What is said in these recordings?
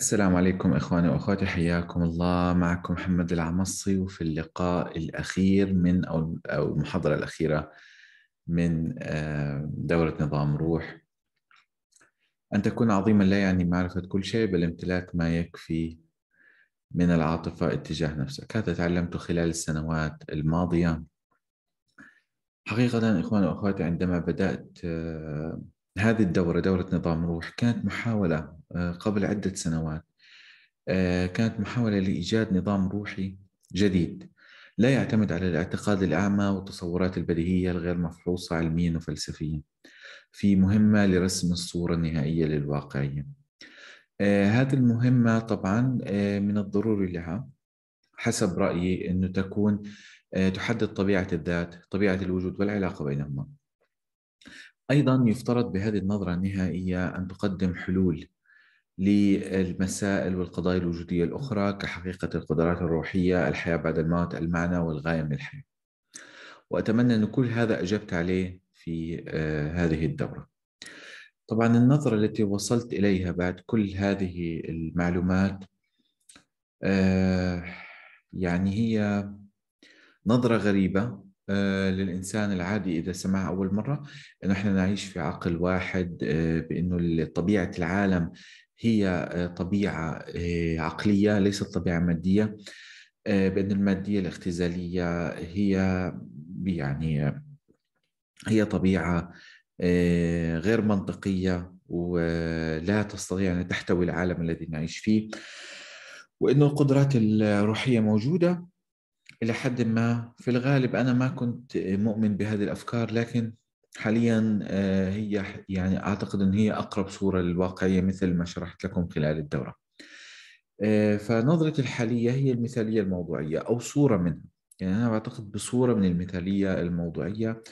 السلام عليكم إخواني وأخواتي حياكم الله معكم محمد العمصي وفي اللقاء الأخير من أو المحاضرة الأخيرة من آه، دورة نظام روح أن تكون عظيما لا يعني معرفة كل شيء بل امتلاك ما يكفي من العاطفة اتجاه نفسك هذا تعلمته خلال السنوات الماضية حقيقة إخواني وأخواتي عندما بدأت آه، هذه الدورة دورة نظام روح كانت محاولة آه، قبل عدة سنوات آه، كانت محاولة لإيجاد نظام روحي جديد لا يعتمد على الاعتقاد الأعمى والتصورات البديهية الغير مفحوصة علميا وفلسفيا في مهمة لرسم الصورة النهائية للواقعية آه، هذه المهمة طبعا من الضروري لها حسب رأيي أنه تكون تحدد طبيعة الذات طبيعة الوجود والعلاقة بينهما أيضا يفترض بهذه النظرة النهائية أن تقدم حلول للمسائل والقضايا الوجودية الأخرى كحقيقة القدرات الروحية الحياة بعد الموت المعنى والغاية من الحياة وأتمنى أن كل هذا أجبت عليه في آه، هذه الدورة طبعا النظرة التي وصلت إليها بعد كل هذه المعلومات آه، يعني هي نظرة غريبة آه، للإنسان العادي إذا سمعها أول مرة أنه نحن نعيش في عقل واحد آه، بأنه طبيعة العالم هي آه، طبيعة عقلية ليست طبيعة مادية بأن المادية الاختزالية هي يعني هي طبيعة غير منطقية ولا تستطيع أن تحتوي العالم الذي نعيش فيه وأن القدرات الروحية موجودة إلى حد ما في الغالب أنا ما كنت مؤمن بهذه الأفكار لكن حاليا آه، هي يعني أعتقد أن هي أقرب صورة للواقعية مثل ما شرحت لكم خلال الدورة آه، فنظرتي الحالية هي المثالية الموضوعية أو صورة منها يعني أنا أعتقد بصورة من المثالية الموضوعية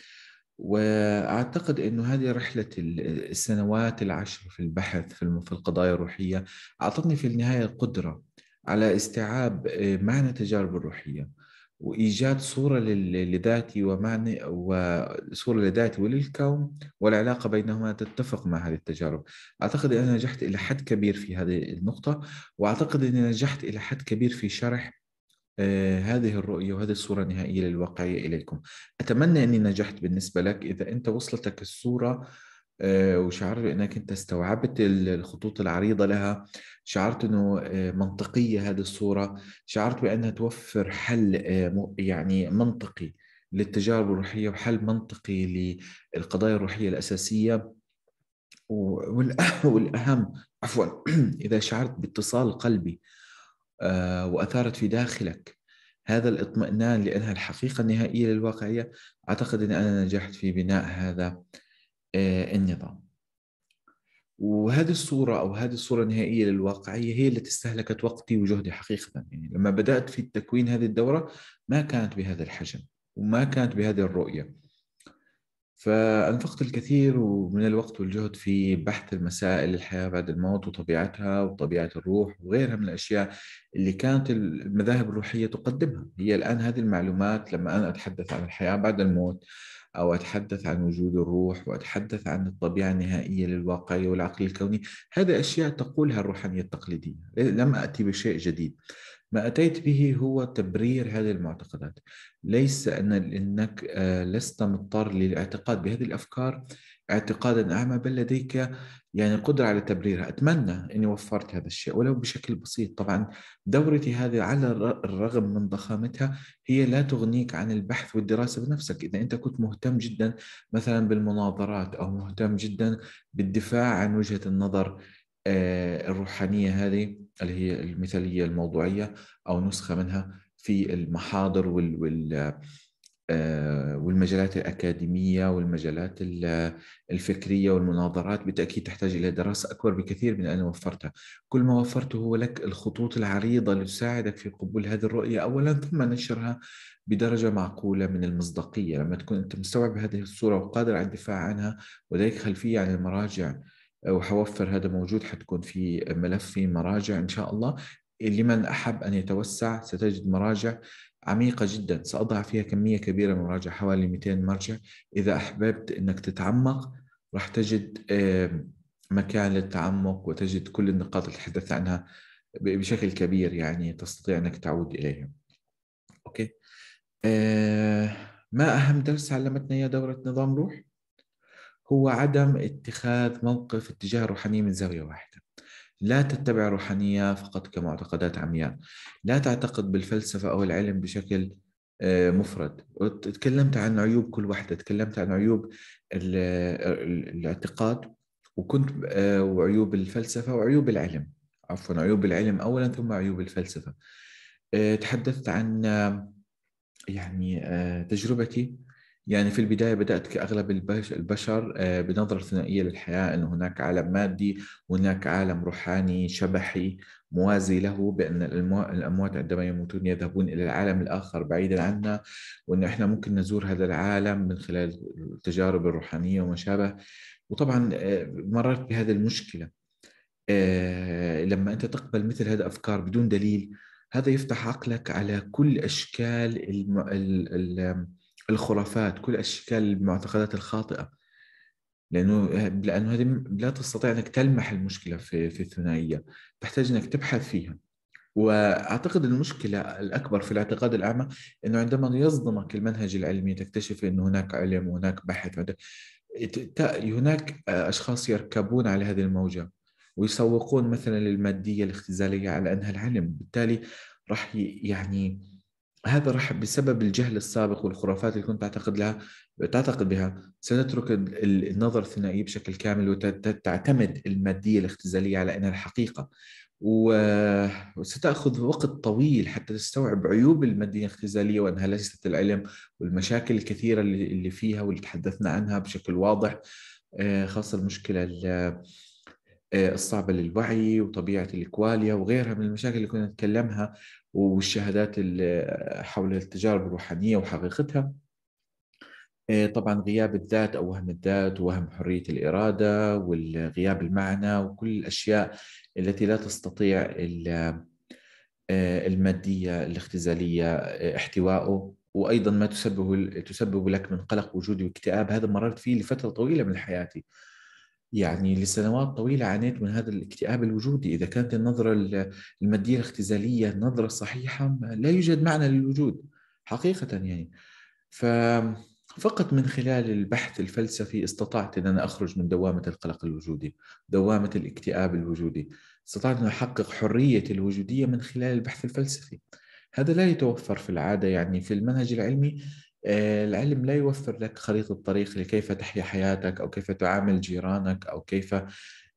واعتقد انه هذه رحله السنوات العشر في البحث في القضايا الروحيه اعطتني في النهايه القدره على استيعاب آه، معنى التجارب الروحيه وايجاد صوره لذاتي ومعنى وصوره لذاتي وللكون والعلاقه بينهما تتفق مع هذه التجارب. اعتقد اني نجحت الى حد كبير في هذه النقطه واعتقد اني نجحت الى حد كبير في شرح آه، هذه الرؤية وهذه الصورة النهائية للواقعية إليكم أتمنى أني نجحت بالنسبة لك إذا أنت وصلتك الصورة آه، وشعرت بانك انت استوعبت الخطوط العريضه لها شعرت انه آه، منطقيه هذه الصوره شعرت بانها توفر حل آه، يعني منطقي للتجارب الروحيه وحل منطقي للقضايا الروحيه الاساسيه والاهم عفوا اذا شعرت باتصال قلبي واثارت في داخلك هذا الاطمئنان لانها الحقيقه النهائيه للواقعيه اعتقد ان انا نجحت في بناء هذا آه، النظام وهذه الصورة أو هذه الصورة النهائية للواقعية هي التي استهلكت وقتي وجهدي حقيقة يعني لما بدأت في تكوين هذه الدورة ما كانت بهذا الحجم وما كانت بهذه الرؤية فأنفقت الكثير من الوقت والجهد في بحث المسائل الحياة بعد الموت وطبيعتها وطبيعة الروح وغيرها من الأشياء اللي كانت المذاهب الروحية تقدمها هي الآن هذه المعلومات لما أنا أتحدث عن الحياة بعد الموت أو أتحدث عن وجود الروح وأتحدث عن الطبيعة النهائية للواقع والعقل الكوني هذه أشياء تقولها الروحانية التقليدية لم أتي بشيء جديد ما أتيت به هو تبرير هذه المعتقدات ليس أن أنك آه، لست مضطر للاعتقاد بهذه الأفكار اعتقادا أعمى بل لديك يعني قدرة على تبريرها أتمنى أني وفرت هذا الشيء ولو بشكل بسيط طبعا دورتي هذه على الرغم من ضخامتها هي لا تغنيك عن البحث والدراسة بنفسك إذا أنت كنت مهتم جدا مثلا بالمناظرات أو مهتم جدا بالدفاع عن وجهة النظر آه، الروحانية هذه اللي هي المثالية الموضوعية أو نسخة منها في المحاضر وال, وال آه، والمجالات الأكاديمية والمجالات الفكرية والمناظرات بالتأكيد تحتاج إلى دراسة أكبر بكثير من أن وفرتها كل ما وفرته هو لك الخطوط العريضة لتساعدك في قبول هذه الرؤية أولا ثم نشرها بدرجة معقولة من المصداقية لما تكون أنت مستوعب هذه الصورة وقادر على الدفاع عنها ولديك خلفية عن المراجع وحوفر هذا موجود حتكون في ملف في مراجع ان شاء الله لمن احب ان يتوسع ستجد مراجع عميقة جدا سأضع فيها كمية كبيرة من مراجع حوالي 200 مرجع إذا أحببت أنك تتعمق راح تجد مكان للتعمق وتجد كل النقاط اللي تحدثت عنها بشكل كبير يعني تستطيع أنك تعود إليها أوكي آه، ما أهم درس علمتنا يا دورة نظام روح؟ هو عدم اتخاذ موقف اتجاه الروحانية من زاوية واحدة لا تتبع روحانية فقط كمعتقدات عمياء لا تعتقد بالفلسفة أو العلم بشكل آه، مفرد تكلمت عن عيوب كل واحدة تكلمت عن عيوب الاعتقاد وكنت آه، وعيوب الفلسفة وعيوب العلم عفوا عيوب العلم أولا ثم عيوب الفلسفة آه، تحدثت عن يعني تجربتي يعني في البداية بدأت كأغلب البشر آه، بنظرة ثنائية للحياة أن هناك عالم مادي وهناك عالم روحاني شبحي موازي له بأن الأموات عندما يموتون يذهبون إلى العالم الآخر بعيدا عنا وأن إحنا ممكن نزور هذا العالم من خلال التجارب الروحانية وما شابه وطبعا آه، مررت بهذه المشكلة آه، لما أنت تقبل مثل هذه الأفكار بدون دليل هذا يفتح عقلك على كل أشكال الم... الخرافات كل اشكال المعتقدات الخاطئه لانه لانه هذه لا تستطيع انك تلمح المشكله في في الثنائيه تحتاج انك تبحث فيها واعتقد المشكله الاكبر في الاعتقاد الاعمى انه عندما يصدمك المنهج العلمي تكتشف انه هناك علم وهناك بحث هناك اشخاص يركبون على هذه الموجه ويسوقون مثلا للماديه الاختزاليه على انها العلم بالتالي راح يعني هذا راح بسبب الجهل السابق والخرافات اللي كنت تعتقد لها تعتقد بها سنترك النظر الثنائي بشكل كامل وتعتمد الماديه الاختزاليه على انها الحقيقه وستأخذ وقت طويل حتى تستوعب عيوب المادية الاختزالية وأنها ليست العلم والمشاكل الكثيرة اللي فيها واللي تحدثنا عنها بشكل واضح آه، خاصة المشكلة آه، الصعبة للوعي وطبيعة الكواليا وغيرها من المشاكل اللي كنا نتكلمها والشهادات حول التجارب الروحانية وحقيقتها آه، طبعا غياب الذات او وهم الذات ووهم حريه الاراده والغياب المعنى وكل الاشياء التي لا تستطيع آه، الماديه الاختزاليه آه، احتوائه وايضا ما تسبب لك من قلق وجودي واكتئاب هذا مررت فيه لفتره طويله من حياتي يعني لسنوات طويلة عانيت من هذا الاكتئاب الوجودي إذا كانت النظرة المادية الاختزالية نظرة صحيحة لا يوجد معنى للوجود حقيقة يعني فقط من خلال البحث الفلسفي استطعت أن أنا أخرج من دوامة القلق الوجودي دوامة الاكتئاب الوجودي استطعت أن أحقق حرية الوجودية من خلال البحث الفلسفي هذا لا يتوفر في العادة يعني في المنهج العلمي آه، العلم لا يوفر لك خريطة طريق لكيف تحيا حياتك أو كيف تعامل جيرانك أو كيف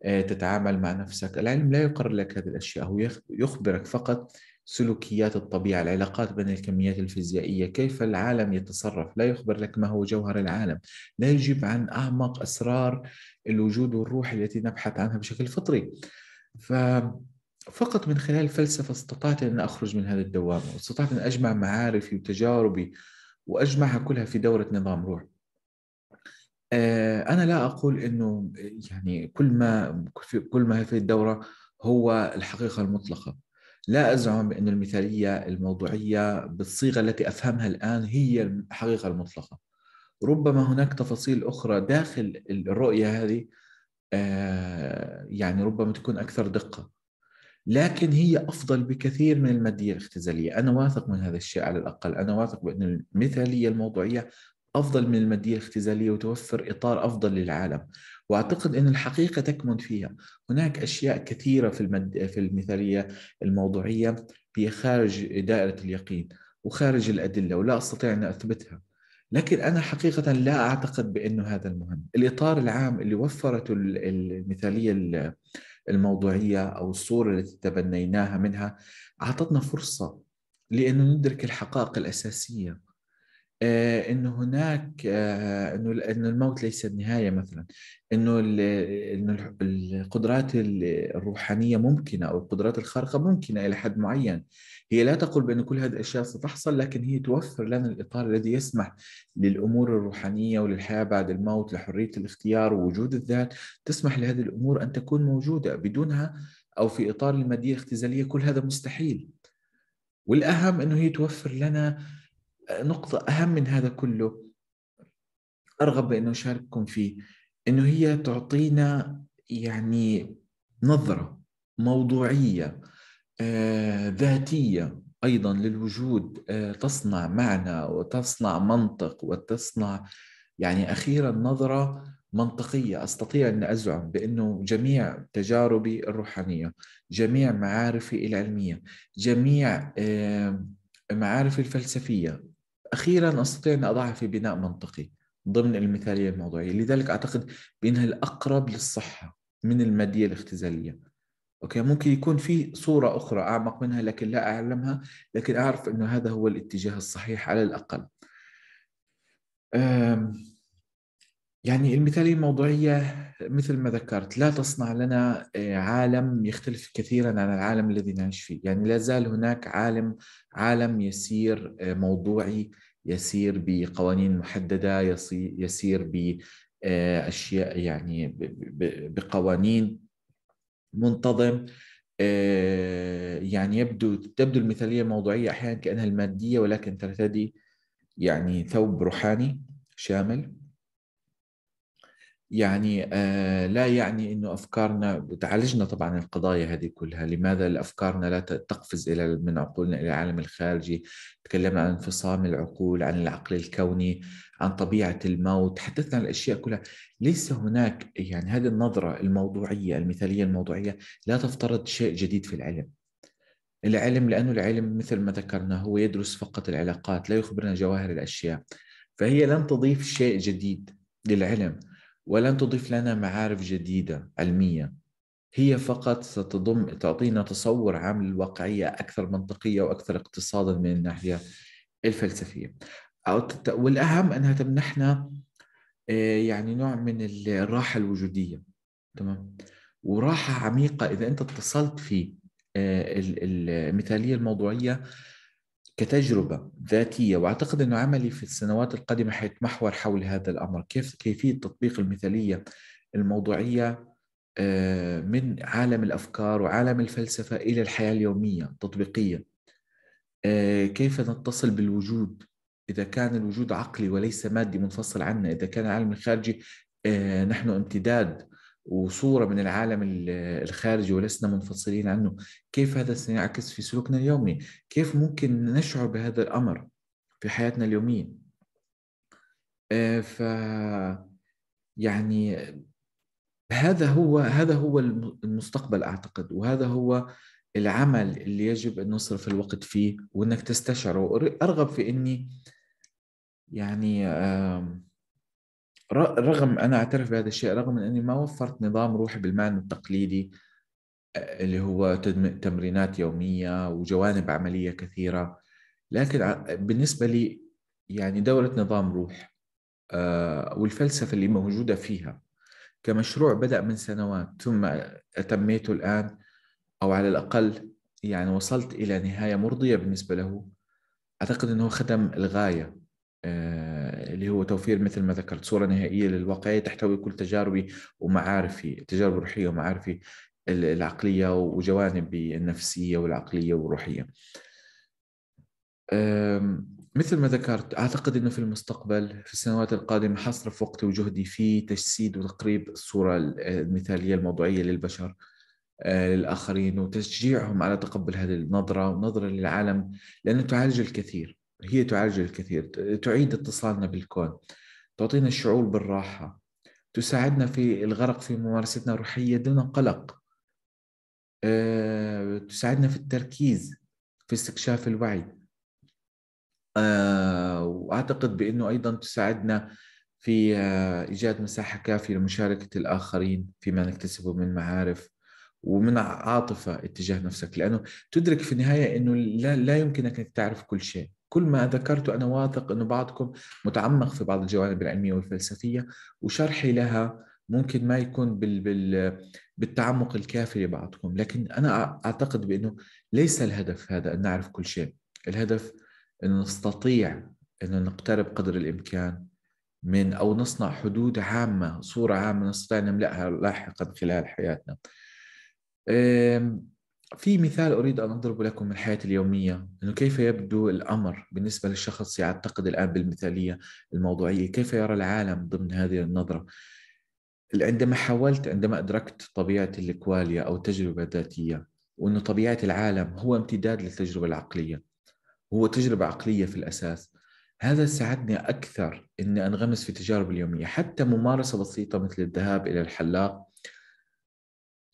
آه، تتعامل مع نفسك العلم لا يقرر لك هذه الأشياء هو يخبرك فقط سلوكيات الطبيعة العلاقات بين الكميات الفيزيائية كيف العالم يتصرف لا يخبر لك ما هو جوهر العالم لا يجيب عن أعمق أسرار الوجود والروح التي نبحث عنها بشكل فطري ف فقط من خلال الفلسفة استطعت أن أخرج من هذا الدوامة واستطعت أن أجمع معارفي وتجاربي واجمعها كلها في دوره نظام روح آه، انا لا اقول انه يعني كل ما كل ما في الدوره هو الحقيقه المطلقه لا ازعم بان المثاليه الموضوعيه بالصيغه التي افهمها الان هي الحقيقه المطلقه ربما هناك تفاصيل اخرى داخل الرؤيه هذه آه، يعني ربما تكون اكثر دقه لكن هي افضل بكثير من الماديه الاختزاليه، انا واثق من هذا الشيء على الاقل، انا واثق بان المثاليه الموضوعيه افضل من الماديه الاختزاليه وتوفر اطار افضل للعالم، واعتقد ان الحقيقه تكمن فيها، هناك اشياء كثيره في المد... في المثاليه الموضوعيه هي خارج دائره اليقين وخارج الادله ولا استطيع ان اثبتها. لكن انا حقيقه لا اعتقد بانه هذا المهم، الاطار العام اللي وفرته المثاليه الموضوعية أو الصورة التي تبنيناها منها أعطتنا فرصة لأن ندرك الحقائق الأساسية آه، انه هناك آه، انه انه الموت ليس النهايه مثلا انه انه القدرات الروحانيه ممكنه او القدرات الخارقه ممكنه الى حد معين هي لا تقول بان كل هذه الاشياء ستحصل لكن هي توفر لنا الاطار الذي يسمح للامور الروحانيه وللحياه بعد الموت لحريه الاختيار ووجود الذات تسمح لهذه الامور ان تكون موجوده بدونها او في اطار الماديه الاختزاليه كل هذا مستحيل والاهم انه هي توفر لنا نقطة أهم من هذا كله أرغب بأنه أشارككم فيه أنه هي تعطينا يعني نظرة موضوعية آه، ذاتية أيضا للوجود آه، تصنع معنى وتصنع منطق وتصنع يعني أخيرا نظرة منطقية أستطيع أن أزعم بأنه جميع تجاربي الروحانية جميع معارفي العلمية جميع آه، معارفي الفلسفية أخيرا أستطيع أن أضعها في بناء منطقي ضمن المثالية الموضوعية لذلك أعتقد بأنها الأقرب للصحة من المادية الاختزالية أوكي ممكن يكون في صورة أخرى أعمق منها لكن لا أعلمها لكن أعرف أنه هذا هو الاتجاه الصحيح على الأقل يعني المثالية الموضوعية مثل ما ذكرت لا تصنع لنا آه، عالم يختلف كثيرا عن العالم الذي نعيش فيه يعني لا زال هناك عالم عالم يسير آه، موضوعي يسير بقوانين محددة يسير بأشياء آه، يعني بقوانين منتظم يعني يبدو تبدو المثالية الموضوعية أحيانا كأنها المادية ولكن ترتدي يعني ثوب روحاني شامل يعني آه، لا يعني انه افكارنا تعالجنا طبعا القضايا هذه كلها، لماذا افكارنا لا تقفز الى من عقولنا الى العالم الخارجي؟ تكلمنا عن انفصام العقول، عن العقل الكوني، عن طبيعه الموت، تحدثنا عن الاشياء كلها، ليس هناك يعني هذه النظره الموضوعيه المثاليه الموضوعيه لا تفترض شيء جديد في العلم. العلم لانه العلم مثل ما ذكرنا هو يدرس فقط العلاقات، لا يخبرنا جواهر الاشياء. فهي لن تضيف شيء جديد للعلم ولن تضيف لنا معارف جديدة علمية هي فقط ستضم تعطينا تصور عام للواقعية أكثر منطقية وأكثر اقتصادا من الناحية الفلسفية والأهم أنها تمنحنا آه، يعني نوع من الراحة الوجودية تمام وراحة عميقة إذا أنت اتصلت في آه، المثالية الموضوعية كتجربة ذاتية وأعتقد أنه عملي في السنوات القادمة حيتمحور حول هذا الأمر كيف كيفية تطبيق المثالية الموضوعية آه، من عالم الأفكار وعالم الفلسفة إلى الحياة اليومية التطبيقية آه، كيف نتصل بالوجود إذا كان الوجود عقلي وليس مادي منفصل عنا إذا كان العالم الخارجي آه، نحن امتداد وصورة من العالم الخارجي ولسنا منفصلين عنه كيف هذا سينعكس في سلوكنا اليومي كيف ممكن نشعر بهذا الأمر في حياتنا اليومية آه، ف يعني هذا هو هذا هو المستقبل اعتقد وهذا هو العمل اللي يجب ان نصرف الوقت فيه وانك تستشعره ارغب في اني يعني آه رغم انا اعترف بهذا الشيء رغم اني ما وفرت نظام روحي بالمعنى التقليدي اللي هو تمرينات يوميه وجوانب عمليه كثيره لكن بالنسبه لي يعني دوره نظام روح والفلسفه اللي موجوده فيها كمشروع بدا من سنوات ثم اتميته الان او على الاقل يعني وصلت الى نهايه مرضيه بالنسبه له اعتقد انه خدم الغايه اللي هو توفير مثل ما ذكرت صورة نهائية للواقعية تحتوي كل تجاربي ومعارفي تجارب الروحيه ومعارفي العقلية وجوانبي النفسية والعقلية والروحية مثل ما ذكرت أعتقد أنه في المستقبل في السنوات القادمة حصرف وقتي وجهدي في تجسيد وتقريب الصورة المثالية الموضوعية للبشر أه، للآخرين وتشجيعهم على تقبل هذه النظرة ونظرة للعالم لأنها تعالج الكثير هي تعالج الكثير تعيد اتصالنا بالكون تعطينا الشعور بالراحة تساعدنا في الغرق في ممارستنا الروحية دون قلق آه، تساعدنا في التركيز في استكشاف الوعي آه، وأعتقد بأنه أيضا تساعدنا في آه، إيجاد مساحة كافية لمشاركة الآخرين فيما نكتسبه من معارف ومن عاطفة اتجاه نفسك لأنه تدرك في النهاية أنه لا, لا يمكنك أنك تعرف كل شيء كل ما ذكرته أنا واثق أنه بعضكم متعمق في بعض الجوانب العلمية والفلسفية وشرحي لها ممكن ما يكون بال بال بالتعمق الكافي لبعضكم لكن أنا أعتقد بأنه ليس الهدف هذا أن نعرف كل شيء الهدف أن نستطيع أن نقترب قدر الإمكان من أو نصنع حدود عامة صورة عامة نستطيع أن نملأها لاحقا خلال حياتنا في مثال أريد أن أضربه لكم من حياتي اليومية أنه كيف يبدو الأمر بالنسبة للشخص يعتقد الآن بالمثالية الموضوعية كيف يرى العالم ضمن هذه النظرة عندما حاولت عندما أدركت طبيعة الكواليا أو التجربة الذاتية وأنه طبيعة العالم هو امتداد للتجربة العقلية هو تجربة عقلية في الأساس هذا ساعدني أكثر أني أنغمس في التجارب اليومية حتى ممارسة بسيطة مثل الذهاب إلى الحلاق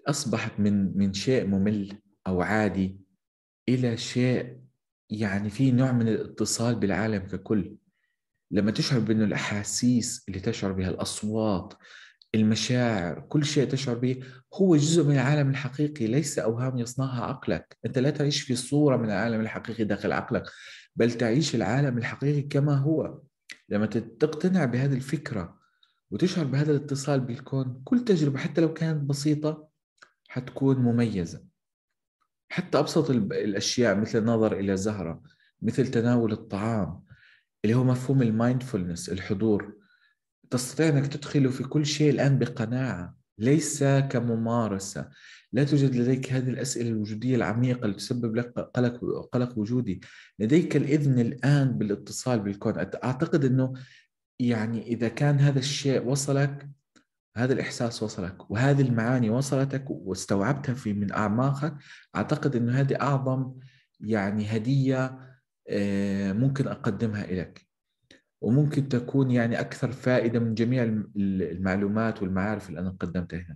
أصبحت من من شيء ممل أو عادي إلى شيء يعني في نوع من الاتصال بالعالم ككل لما تشعر بأنه الأحاسيس اللي تشعر بها الأصوات المشاعر كل شيء تشعر به هو جزء من العالم الحقيقي ليس أوهام يصنعها عقلك أنت لا تعيش في صورة من العالم الحقيقي داخل عقلك بل تعيش العالم الحقيقي كما هو لما تقتنع بهذه الفكرة وتشعر بهذا الاتصال بالكون كل تجربة حتى لو كانت بسيطة حتكون مميزة حتى ابسط الاشياء مثل النظر الى زهره مثل تناول الطعام اللي هو مفهوم المايندفولنس الحضور تستطيع انك تدخله في كل شيء الان بقناعه ليس كممارسه لا توجد لديك هذه الاسئله الوجوديه العميقه اللي تسبب لك قلق قلق وجودي لديك الاذن الان بالاتصال بالكون اعتقد انه يعني اذا كان هذا الشيء وصلك هذا الإحساس وصلك وهذه المعاني وصلتك واستوعبتها في من أعماقك أعتقد أنه هذه أعظم يعني هدية آه، ممكن أقدمها لك وممكن تكون يعني أكثر فائدة من جميع المعلومات والمعارف اللي أنا قدمتها هنا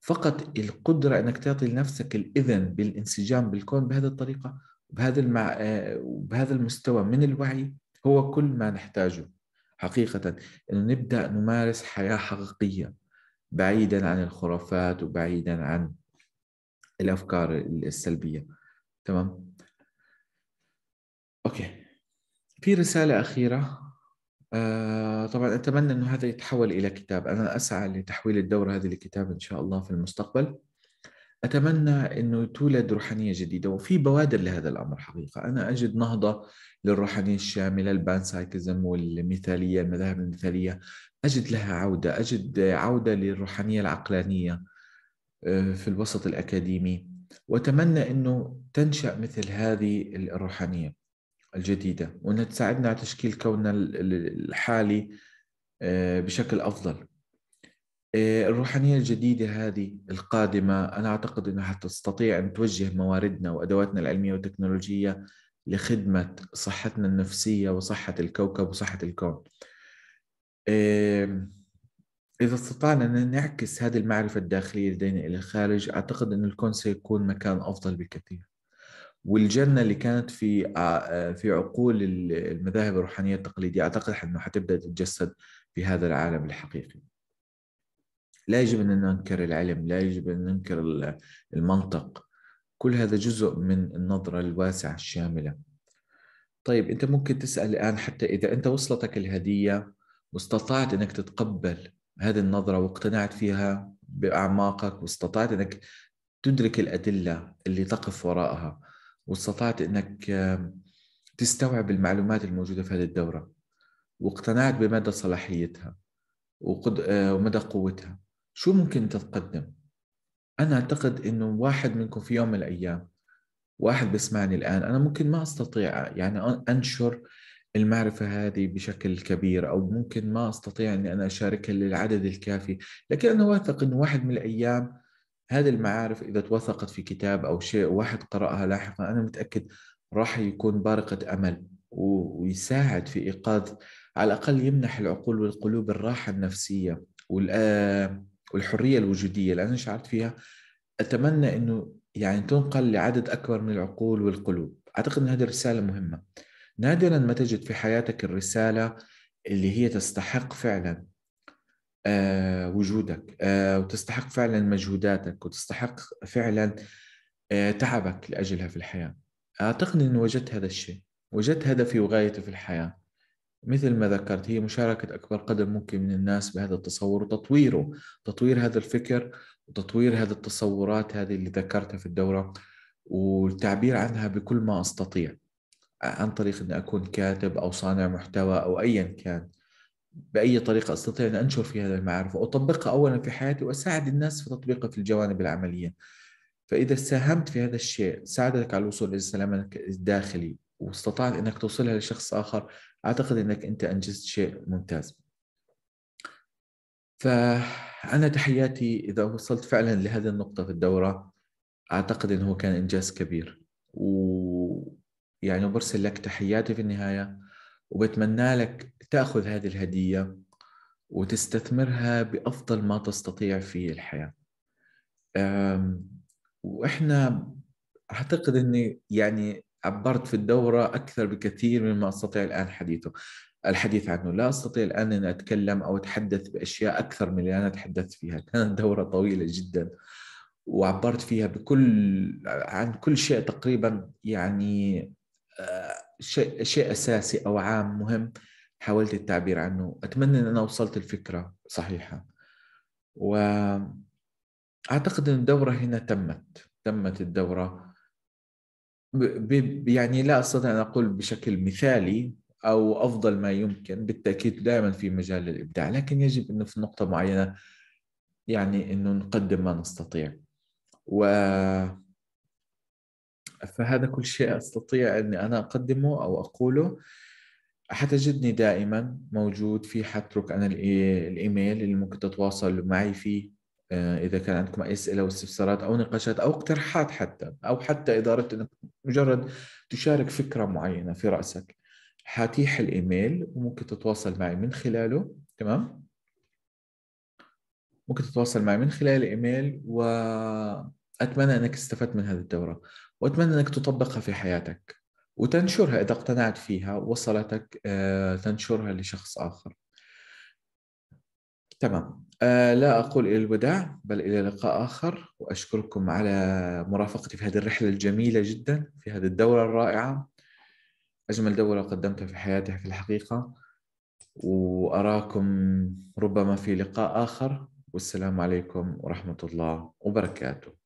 فقط القدرة أنك تعطي لنفسك الإذن بالانسجام بالكون بهذه الطريقة بهذا المع... آه، بهذا المستوى من الوعي هو كل ما نحتاجه حقيقة أنه نبدأ نمارس حياة حقيقية بعيدا عن الخرافات وبعيدا عن الافكار السلبيه تمام اوكي في رساله اخيره آه طبعا اتمنى انه هذا يتحول الى كتاب انا اسعى لتحويل الدوره هذه لكتاب ان شاء الله في المستقبل أتمنى أنه تولد روحانية جديدة وفي بوادر لهذا الأمر حقيقة أنا أجد نهضة للروحانية الشاملة سايكزم والمثالية المذاهب المثالية أجد لها عودة أجد عودة للروحانية العقلانية آه، في الوسط الأكاديمي وأتمنى أنه تنشأ مثل هذه الروحانية الجديدة وأنها تساعدنا على تشكيل كوننا الحالي آه، بشكل أفضل آه، الروحانية الجديدة هذه القادمة أنا أعتقد أنها حتستطيع أن توجه مواردنا وأدواتنا العلمية والتكنولوجية لخدمة صحتنا النفسية وصحة الكوكب وصحة الكون إذا استطعنا أن نعكس هذه المعرفة الداخلية لدينا إلى الخارج أعتقد أن الكون سيكون مكان أفضل بكثير والجنة اللي كانت في آه، آه، في عقول المذاهب الروحانية التقليدية أعتقد أنه حتبدأ تتجسد في هذا العالم الحقيقي لا يجب أن ننكر العلم لا يجب أن ننكر المنطق كل هذا جزء من النظرة الواسعة الشاملة طيب أنت ممكن تسأل الآن حتى إذا أنت وصلتك الهدية واستطعت أنك تتقبل هذه النظرة واقتنعت فيها بأعماقك واستطعت أنك تدرك الأدلة اللي تقف وراءها واستطعت أنك تستوعب المعلومات الموجودة في هذه الدورة واقتنعت بمدى صلاحيتها آه، ومدى قوتها شو ممكن تتقدم؟ أنا أعتقد إنه واحد منكم في يوم من الأيام واحد بسمعني الآن أنا ممكن ما أستطيع يعني أنشر المعرفة هذه بشكل كبير أو ممكن ما أستطيع أني أنا أشاركها للعدد الكافي لكن أنا واثق أنه واحد من الأيام هذه المعارف إذا توثقت في كتاب أو شيء واحد قرأها لاحقا أنا متأكد راح يكون بارقة أمل ويساعد في إيقاظ على الأقل يمنح العقول والقلوب الراحة النفسية والحريه الوجوديه اللي انا شعرت فيها اتمنى انه يعني تنقل لعدد اكبر من العقول والقلوب اعتقد ان هذه الرساله مهمه نادرا ما تجد في حياتك الرساله اللي هي تستحق فعلا آه وجودك آه وتستحق فعلا مجهوداتك وتستحق فعلا آه تعبك لاجلها في الحياه اعتقد اني وجدت هذا الشيء وجدت هدفي وغايتي في الحياه مثل ما ذكرت هي مشاركة أكبر قدر ممكن من الناس بهذا التصور وتطويره تطوير هذا الفكر وتطوير هذه التصورات هذه اللي ذكرتها في الدورة والتعبير عنها بكل ما أستطيع عن طريق أن أكون كاتب أو صانع محتوى أو أيا كان بأي طريقة أستطيع أن أنشر في هذا المعرفة وأطبقها أولا في حياتي وأساعد الناس في تطبيقها في الجوانب العملية فإذا ساهمت في هذا الشيء ساعدتك على الوصول إلى سلامك الداخلي واستطعت انك توصلها لشخص اخر اعتقد انك انت انجزت شيء ممتاز فانا تحياتي اذا وصلت فعلا لهذه النقطه في الدوره اعتقد انه كان انجاز كبير و يعني برسل لك تحياتي في النهايه وبتمنى لك تاخذ هذه الهديه وتستثمرها بافضل ما تستطيع في الحياه واحنا اعتقد اني يعني عبرت في الدورة أكثر بكثير مما أستطيع الآن حديثه الحديث عنه لا أستطيع الآن أن أتكلم أو أتحدث بأشياء أكثر من اللي أنا تحدثت فيها كانت دورة طويلة جدا وعبرت فيها بكل عن كل شيء تقريبا يعني آه، شيء شيء أساسي أو عام مهم حاولت التعبير عنه أتمنى أن أنا وصلت الفكرة صحيحة وأعتقد أن الدورة هنا تمت تمت الدورة ب... يعني لا استطيع ان اقول بشكل مثالي او افضل ما يمكن بالتاكيد دائما في مجال للابداع لكن يجب انه في نقطه معينه يعني انه نقدم ما نستطيع و فهذا كل شيء استطيع اني انا اقدمه او اقوله حتجدني دائما موجود في حترك انا الايميل اللي ممكن تتواصل معي فيه آه، اذا كان عندكم اي اسئله واستفسارات او نقاشات او اقتراحات حتى او حتى اذا اردت انك مجرد تشارك فكره معينه في راسك حاتيح الايميل وممكن تتواصل معي من خلاله تمام ممكن تتواصل معي من خلال الايميل واتمنى انك استفدت من هذه الدوره واتمنى انك تطبقها في حياتك وتنشرها اذا اقتنعت فيها وصلتك آه، تنشرها لشخص اخر تمام أه لا أقول إلى الوداع بل إلى لقاء آخر وأشكركم على مرافقتي في هذه الرحلة الجميلة جدا في هذه الدورة الرائعة أجمل دورة قدمتها في حياتي في الحقيقة وأراكم ربما في لقاء آخر والسلام عليكم ورحمة الله وبركاته